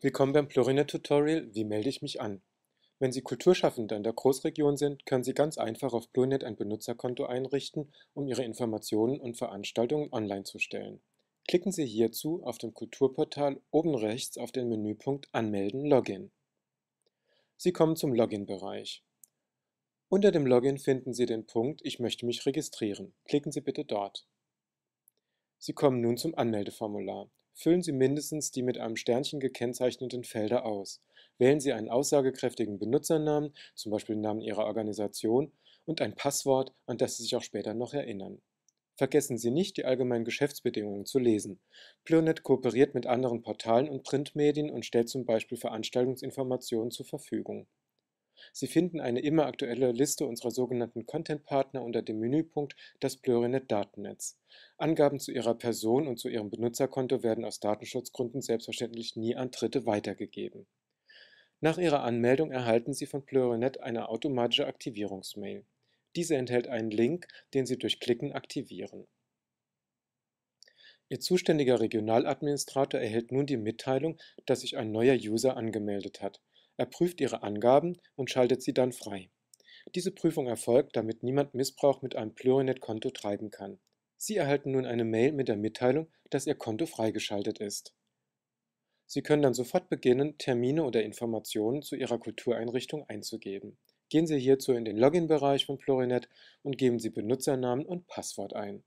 Willkommen beim Plurinet-Tutorial Wie melde ich mich an? Wenn Sie Kulturschaffende in der Großregion sind, können Sie ganz einfach auf Plurinet ein Benutzerkonto einrichten, um Ihre Informationen und Veranstaltungen online zu stellen. Klicken Sie hierzu auf dem Kulturportal oben rechts auf den Menüpunkt Anmelden Login. Sie kommen zum Login-Bereich. Unter dem Login finden Sie den Punkt Ich möchte mich registrieren. Klicken Sie bitte dort. Sie kommen nun zum Anmeldeformular. Füllen Sie mindestens die mit einem Sternchen gekennzeichneten Felder aus. Wählen Sie einen aussagekräftigen Benutzernamen, zum Beispiel den Namen Ihrer Organisation, und ein Passwort, an das Sie sich auch später noch erinnern. Vergessen Sie nicht, die allgemeinen Geschäftsbedingungen zu lesen. Plurnet kooperiert mit anderen Portalen und Printmedien und stellt zum Beispiel Veranstaltungsinformationen zur Verfügung. Sie finden eine immer aktuelle Liste unserer sogenannten Content-Partner unter dem Menüpunkt Das Plurinet-Datennetz. Angaben zu Ihrer Person und zu Ihrem Benutzerkonto werden aus Datenschutzgründen selbstverständlich nie an Dritte weitergegeben. Nach Ihrer Anmeldung erhalten Sie von Plurinet eine automatische Aktivierungsmail. Diese enthält einen Link, den Sie durch Klicken aktivieren. Ihr zuständiger Regionaladministrator erhält nun die Mitteilung, dass sich ein neuer User angemeldet hat. Er prüft Ihre Angaben und schaltet sie dann frei. Diese Prüfung erfolgt, damit niemand Missbrauch mit einem Plurinet-Konto treiben kann. Sie erhalten nun eine Mail mit der Mitteilung, dass Ihr Konto freigeschaltet ist. Sie können dann sofort beginnen, Termine oder Informationen zu Ihrer Kultureinrichtung einzugeben. Gehen Sie hierzu in den Login-Bereich von Plurinet und geben Sie Benutzernamen und Passwort ein.